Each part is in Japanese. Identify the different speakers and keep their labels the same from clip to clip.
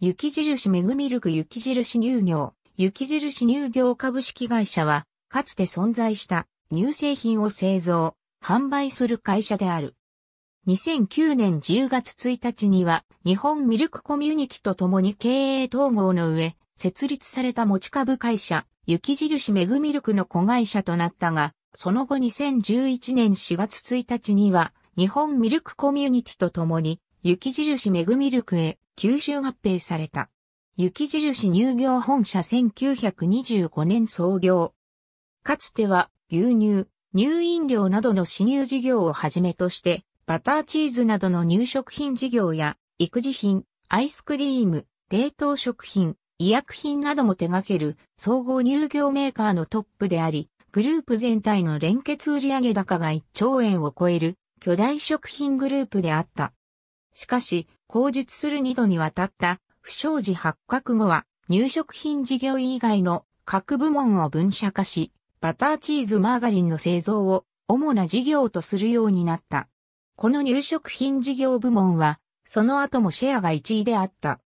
Speaker 1: 雪印メグミルク雪印乳業、雪印乳業株式会社は、かつて存在した乳製品を製造、販売する会社である。2009年10月1日には、日本ミルクコミュニティと共に経営統合の上、設立された持ち株会社、雪印メグミルクの子会社となったが、その後2011年4月1日には、日本ミルクコミュニティと共に雪印メグミルクへ吸収合併された。雪印乳業本社1925年創業。かつては牛乳、乳飲料などの私乳事業をはじめとして、バターチーズなどの乳食品事業や、育児品、アイスクリーム、冷凍食品、医薬品なども手掛ける総合乳業メーカーのトップであり、グループ全体の連結売上高が1兆円を超える巨大食品グループであった。しかし、口述する二度にわたった不祥事発覚後は入食品事業以外の各部門を分社化し、バターチーズマーガリンの製造を主な事業とするようになった。この入食品事業部門は、その後もシェアが1位であった。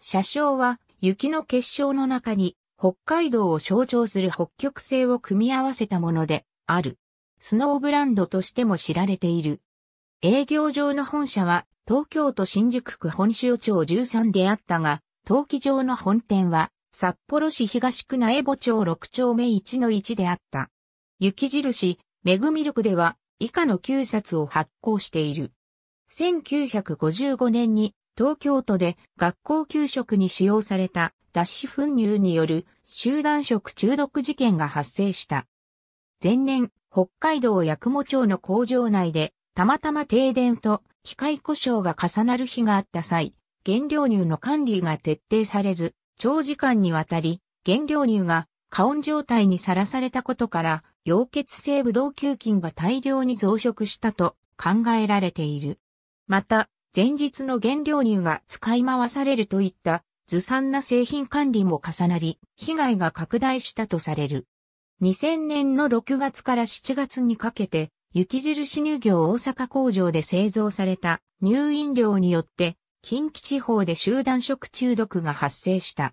Speaker 1: 車掌は雪の結晶の中に北海道を象徴する北極星を組み合わせたものである。スノーブランドとしても知られている。営業上の本社は東京都新宿区本州町13であったが、陶器場の本店は、札幌市東区苗穂町6丁目1の1であった。雪印、メグミルクでは、以下の9冊を発行している。1955年に、東京都で学校給食に使用された脱脂粉乳による集団食中毒事件が発生した。前年、北海道八雲町の工場内で、たまたま停電と機械故障が重なる日があった際、原料乳の管理が徹底されず、長時間にわたり、原料乳が過温状態にさらされたことから、溶血性ブドウ球菌が大量に増殖したと考えられている。また、前日の原料乳が使い回されるといったずさんな製品管理も重なり、被害が拡大したとされる。2000年の6月から7月にかけて、雪印乳業大阪工場で製造された乳飲料によって近畿地方で集団食中毒が発生した。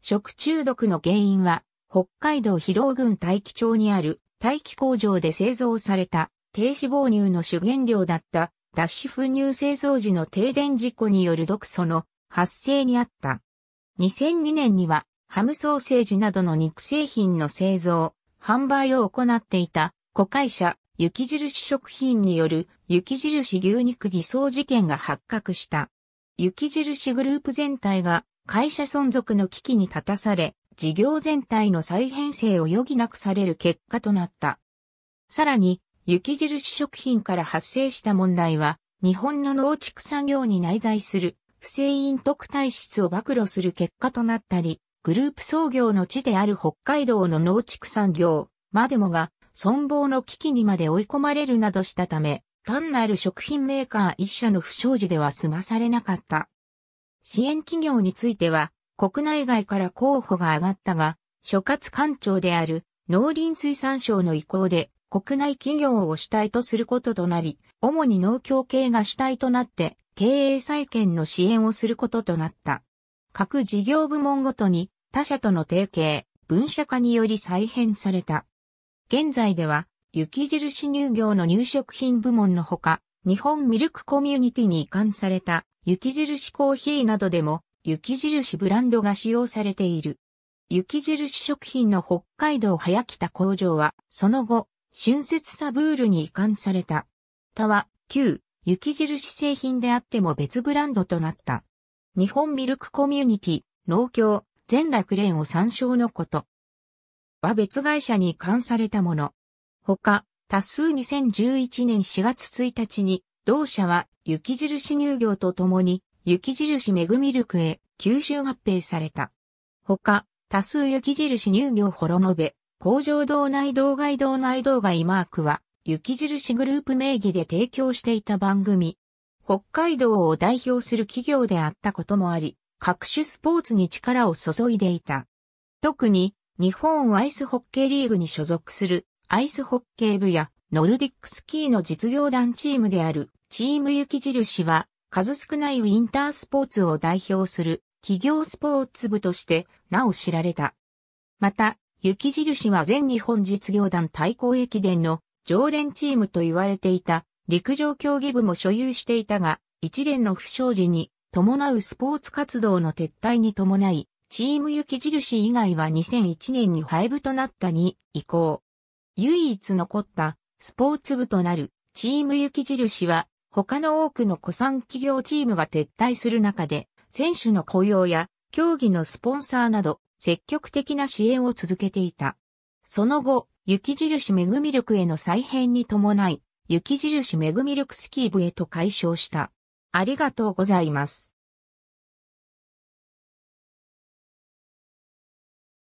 Speaker 1: 食中毒の原因は北海道広尾郡大気町にある大気工場で製造された低脂肪乳の主原料だった脱脂粉乳製造時の停電事故による毒素の発生にあった。2002年にはハムソーセージなどの肉製品の製造、販売を行っていた子会社雪印食品による雪印牛肉偽装事件が発覚した。雪印グループ全体が会社存続の危機に立たされ、事業全体の再編成を余儀なくされる結果となった。さらに、雪印食品から発生した問題は、日本の農畜産業に内在する不正隠特体質を暴露する結果となったり、グループ創業の地である北海道の農畜産業、までもが存亡の危機にまで追い込まれるなどしたため、単なる食品メーカー一社の不祥事では済まされなかった。支援企業については、国内外から候補が上がったが、所轄官庁である農林水産省の意向で国内企業を主体とすることとなり、主に農協系が主体となって経営再建の支援をすることとなった。各事業部門ごとに他社との提携、分社化により再編された。現在では、雪印乳業の入食品部門のほか、日本ミルクコミュニティに移管された雪印コーヒーなどでも雪印ブランドが使用されている。雪印食品の北海道早北工場は、その後、春節サブールに移管された。他は、旧、雪印製品であっても別ブランドとなった。日本ミルクコミュニティ、農協、全楽連を参照のこと。は別会社に関されたもの。他、多数2011年4月1日に、同社は雪印乳業と共に、雪印メグミルクへ吸収合併された。他、多数雪印乳業滅べ、工場道内道外道内道外マークは、雪印グループ名義で提供していた番組。北海道を代表する企業であったこともあり、各種スポーツに力を注いでいた。特に、日本アイスホッケーリーグに所属するアイスホッケー部やノルディックスキーの実業団チームであるチーム雪印は数少ないウィンタースポーツを代表する企業スポーツ部としてなお知られた。また、雪印は全日本実業団対抗駅伝の常連チームと言われていた陸上競技部も所有していたが、一連の不祥事に伴うスポーツ活動の撤退に伴い、チーム雪印以外は2001年に廃部となった2以降、唯一残ったスポーツ部となるチーム雪印は他の多くの古参企業チームが撤退する中で選手の雇用や競技のスポンサーなど積極的な支援を続けていた。その後、雪印めぐみ力への再編に伴い、雪印めぐみ力スキー部へと解消した。ありがとうございます。